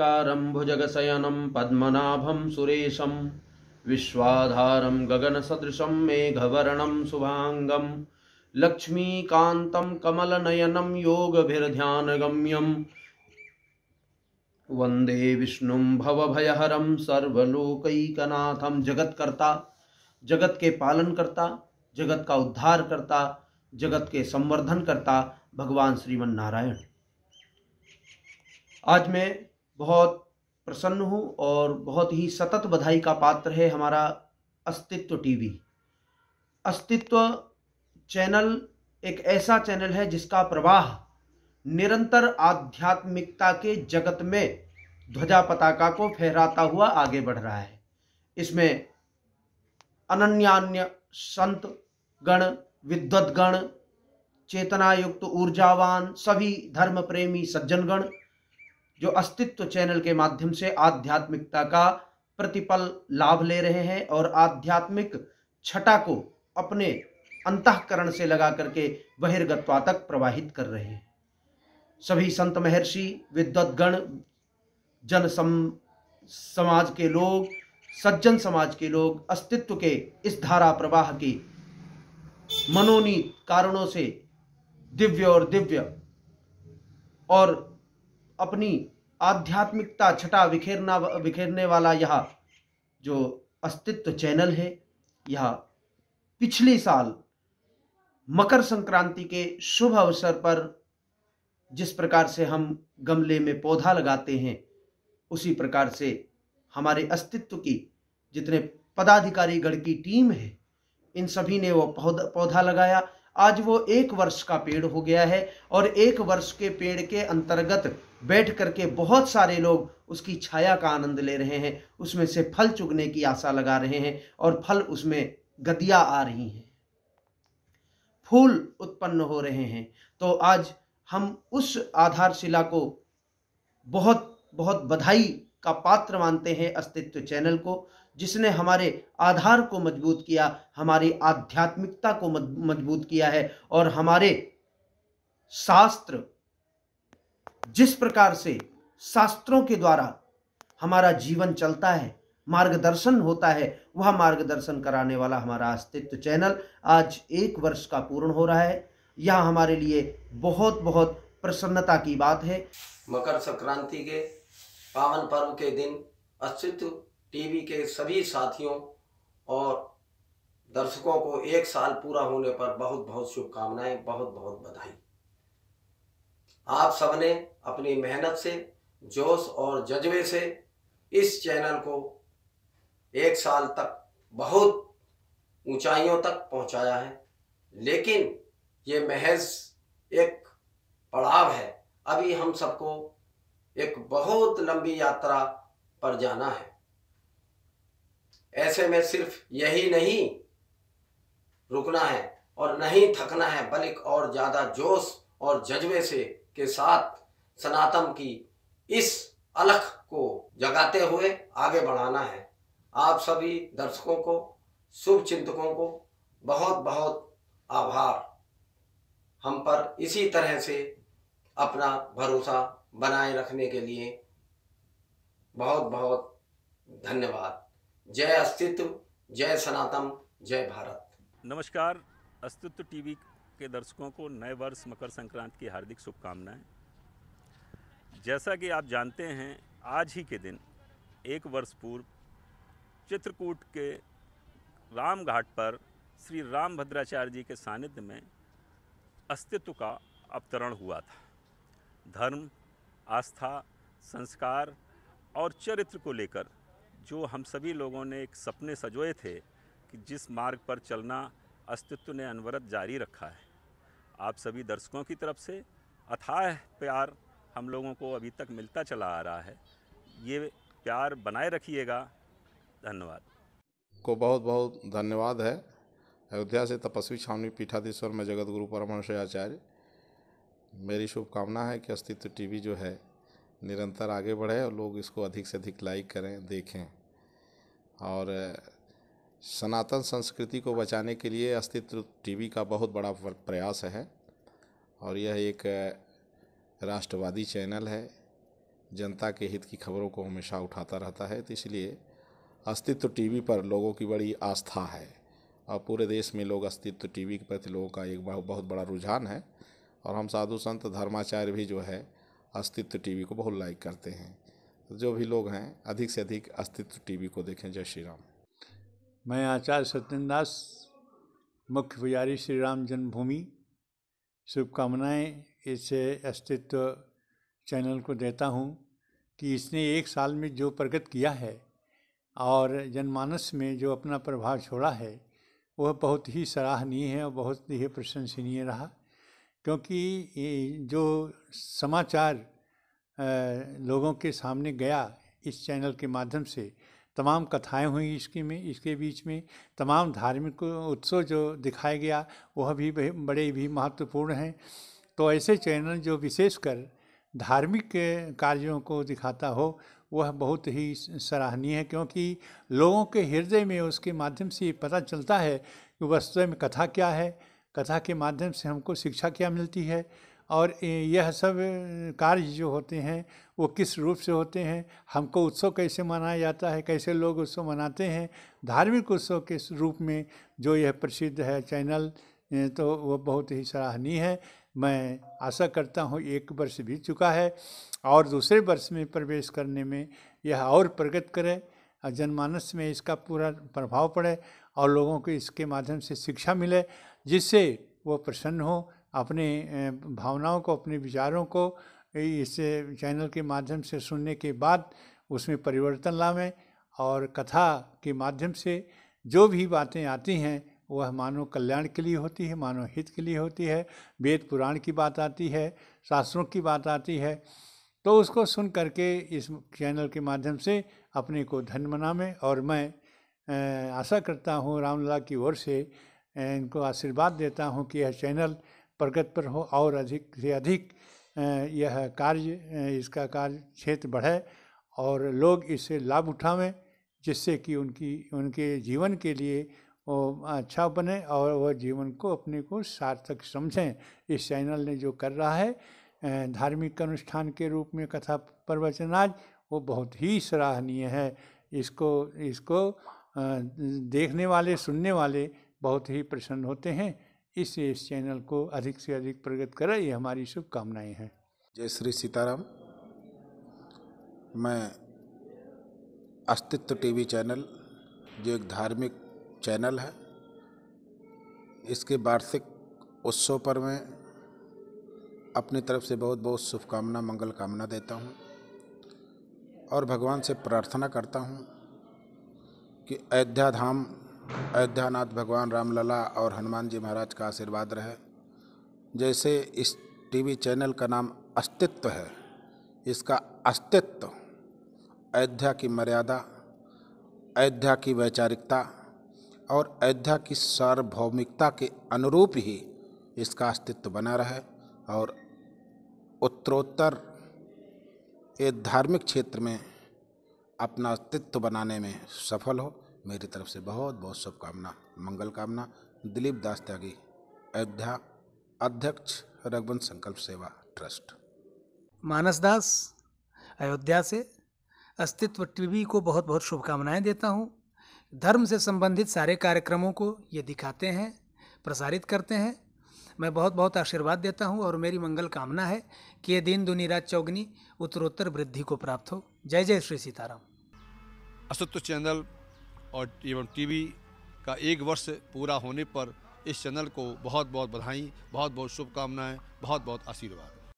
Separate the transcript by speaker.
Speaker 1: कारं भुजगशयनं पद्मनाभं सुरेशं विश्वाधारं गगनसदृशं मेघवर्णं शुभाङ्गं लक्ष्मीकान्तं कमलनयनं योगभिर्ध्यानगम्यं वन्दे विष्णुं भवभयहरं सर्वलोकैकनाथं जगत्कर्ता जगत के पालन करता जगत का उद्धार करता जगत के संवर्धन करता भगवान श्रीमन नारायण आज मैं बहुत प्रसन्न हूँ और बहुत ही सतत बधाई का पात्र है हमारा अस्तित्व टीवी अस्तित्व चैनल एक ऐसा चैनल है जिसका प्रवाह निरंतर आध्यात्मिकता के जगत में ध्वजा पताका को फहराता हुआ आगे बढ़ रहा है इसमें अनन्यान्य संत गण विद्वत गण चेतना युक्त ऊर्जावान सभी धर्म प्रेमी सज्जनगण जो अस्तित्व चैनल के माध्यम से आध्यात्मिकता का प्रतिपल लाभ ले रहे हैं और आध्यात्मिक छटा को अपने अंतकरण से लगा करके बहिर्गत्वा तक प्रवाहित कर रहे हैं सभी संत महर्षि विद्वतगण जन सम समाज के लोग सज्जन समाज के लोग अस्तित्व के इस धारा प्रवाह के मनोनीत कारणों से दिव्य और दिव्य और अपनी आध्यात्मिकता छटा बिखेरना बिखेरने वाला यह जो अस्तित्व चैनल है यह पिछले साल मकर संक्रांति के शुभ अवसर पर जिस प्रकार से हम गमले में पौधा लगाते हैं उसी प्रकार से हमारे अस्तित्व की जितने पदाधिकारी गढ़ की टीम है इन सभी ने वो पौधा लगाया आज वो एक वर्ष का पेड़ हो गया है और एक वर्ष के पेड़ के अंतर्गत बैठ करके बहुत सारे लोग उसकी छाया का आनंद ले रहे हैं उसमें से फल चुगने की आशा लगा रहे हैं और फल उसमें गदिया आ रही हैं फूल उत्पन्न हो रहे हैं तो आज हम उस आधारशिला को बहुत बहुत बधाई का पात्र मानते हैं अस्तित्व चैनल को जिसने हमारे आधार को मजबूत किया हमारी आध्यात्मिकता को मजबूत किया है और हमारे शास्त्र जिस प्रकार से शास्त्रों के द्वारा हमारा जीवन चलता है मार्गदर्शन होता है वह मार्गदर्शन कराने वाला हमारा अस्तित्व चैनल आज एक वर्ष का पूर्ण हो रहा है यह हमारे लिए बहुत बहुत प्रसन्नता की बात है
Speaker 2: मकर संक्रांति के पावन पर्व के दिन अस्तित्व टीवी के सभी साथियों और दर्शकों को एक साल पूरा होने पर बहुत बहुत शुभकामनाएं बहुत बहुत बधाई आप सबने अपनी मेहनत से जोश और जज्बे से इस चैनल को एक साल तक बहुत ऊंचाइयों तक पहुंचाया है लेकिन ये महज एक पड़ाव है अभी हम सबको एक बहुत लंबी यात्रा पर जाना है ऐसे में सिर्फ यही नहीं रुकना है और नहीं थकना है बल्कि और ज्यादा जोश और जज्बे से के साथ सनातन की इस अलख को जगाते हुए आगे बढ़ाना है आप सभी दर्शकों को शुभ चिंतकों को बहुत बहुत आभार हम पर इसी तरह से अपना भरोसा बनाए रखने के लिए
Speaker 1: बहुत बहुत धन्यवाद जय अस्तित्व जय सनातन जय भारत
Speaker 2: नमस्कार अस्तित्व टीवी के दर्शकों को नए वर्ष मकर संक्रांति की हार्दिक शुभकामनाएं जैसा कि आप जानते हैं आज ही के दिन एक वर्ष पूर्व चित्रकूट के राम घाट पर श्री राम भद्राचार्य जी के सानिध्य में अस्तित्व का अवतरण हुआ था धर्म आस्था संस्कार और चरित्र को लेकर जो हम सभी लोगों ने एक सपने सजोए थे कि जिस मार्ग पर चलना अस्तित्व ने अनवरत जारी रखा है आप सभी दर्शकों की तरफ से अथाह प्यार हम लोगों को अभी तक मिलता चला आ रहा है ये प्यार बनाए रखिएगा धन्यवाद
Speaker 3: को बहुत बहुत धन्यवाद है अयोध्या से तपस्वी छावनी पीठाधीश्वर में जगत गुरु परमहंस आचार्य मेरी शुभकामना है कि अस्तित्व टीवी जो है निरंतर आगे बढ़े और लोग इसको अधिक से अधिक लाइक करें देखें और सनातन संस्कृति को बचाने के लिए अस्तित्व टीवी का बहुत बड़ा प्रयास है और यह एक राष्ट्रवादी चैनल है जनता के हित की खबरों को हमेशा उठाता रहता है तो इसलिए अस्तित्व टीवी पर लोगों की बड़ी आस्था है और पूरे देश में लोग अस्तित्व टीवी के प्रति लोगों का एक बहुत बड़ा रुझान है और हम साधु संत धर्माचार्य भी जो है अस्तित्व टीवी को बहुत लाइक करते हैं तो जो भी लोग हैं अधिक से अधिक अस्तित्व टीवी को देखें जय श्री राम
Speaker 4: मैं आचार्य दास मुख्य पुजारी श्री राम जन्मभूमि शुभकामनाएँ इसे अस्तित्व चैनल को देता हूँ कि इसने एक साल में जो प्रगत किया है और जनमानस में जो अपना प्रभाव छोड़ा है वह बहुत ही सराहनीय है और बहुत ही प्रशंसनीय रहा क्योंकि जो समाचार लोगों के सामने गया इस चैनल के माध्यम से तमाम कथाएं हुई इसके में इसके बीच में तमाम धार्मिक उत्सव जो दिखाया गया वह भी बड़े भी महत्वपूर्ण हैं तो ऐसे चैनल जो विशेषकर धार्मिक कार्यों को दिखाता हो वह बहुत ही सराहनीय है क्योंकि लोगों के हृदय में उसके माध्यम से पता चलता है कि वस्तु में कथा क्या है कथा के माध्यम से हमको शिक्षा क्या मिलती है और यह सब कार्य जो होते हैं वो किस रूप से होते हैं हमको उत्सव कैसे मनाया जाता है कैसे लोग उत्सव मनाते हैं धार्मिक उत्सव के रूप में जो यह प्रसिद्ध है चैनल तो वो बहुत ही सराहनीय है मैं आशा करता हूँ एक वर्ष बीत चुका है और दूसरे वर्ष में प्रवेश करने में यह और प्रगति करे जनमानस में इसका पूरा प्रभाव पड़े और लोगों को इसके माध्यम से शिक्षा मिले जिससे वो प्रसन्न हो अपने भावनाओं को अपने विचारों को इस चैनल के माध्यम से सुनने के बाद उसमें परिवर्तन लावें और कथा के माध्यम से जो भी बातें आती हैं वह मानव कल्याण के लिए होती है मानव हित के लिए होती है वेद पुराण की बात आती है शास्त्रों की बात आती है तो उसको सुन करके इस चैनल के माध्यम से अपने को धन मनावें और मैं आशा करता हूँ रामलला की ओर से इनको आशीर्वाद देता हूँ कि यह चैनल प्रगत पर हो और अधिक से अधिक यह कार्य इसका कार्य क्षेत्र बढ़े और लोग इससे लाभ उठावें जिससे कि उनकी उनके जीवन के लिए वो अच्छा बने और वह जीवन को अपने को सार्थक समझें इस चैनल ने जो कर रहा है धार्मिक अनुष्ठान के रूप में कथा प्रवचन आज वो बहुत ही सराहनीय है इसको इसको देखने वाले सुनने वाले बहुत ही प्रसन्न होते हैं इसलिए इस चैनल को अधिक से अधिक प्रगत करें ये हमारी शुभकामनाएं हैं
Speaker 3: जय श्री सीताराम मैं अस्तित्व टीवी चैनल जो एक धार्मिक चैनल है इसके वार्षिक उत्सव पर मैं अपनी तरफ से बहुत बहुत शुभकामना मंगल कामना देता हूँ और भगवान से प्रार्थना करता हूँ कि अयोध्या धाम अयोध्यानाथ भगवान रामलला और हनुमान जी महाराज का आशीर्वाद रहे जैसे इस टीवी चैनल का नाम अस्तित्व है इसका अस्तित्व अयोध्या की मर्यादा अयोध्या की वैचारिकता और अयोध्या की सार्वभौमिकता के अनुरूप ही इसका अस्तित्व बना रहे और उत्तरोत्तर ये धार्मिक क्षेत्र में अपना अस्तित्व बनाने में सफल हो मेरी तरफ से बहुत बहुत शुभकामना मंगल कामना दिलीप दास त्यागी अयोध्या अध्यक्ष रघुवंश संकल्प सेवा ट्रस्ट
Speaker 2: मानस दास अयोध्या से अस्तित्व टीवी को बहुत बहुत शुभकामनाएं देता हूं धर्म से संबंधित सारे कार्यक्रमों को ये दिखाते हैं प्रसारित करते हैं मैं बहुत बहुत आशीर्वाद देता हूं और मेरी मंगल कामना है कि ये दिन रात चौगनी उत्तरोत्तर वृद्धि को प्राप्त हो जय जय श्री सीताराम
Speaker 4: असत्व चैनल और एवं टीवी का एक वर्ष पूरा होने पर इस चैनल को बहुत बहुत बधाई बहुत बहुत शुभकामनाएं
Speaker 2: बहुत बहुत आशीर्वाद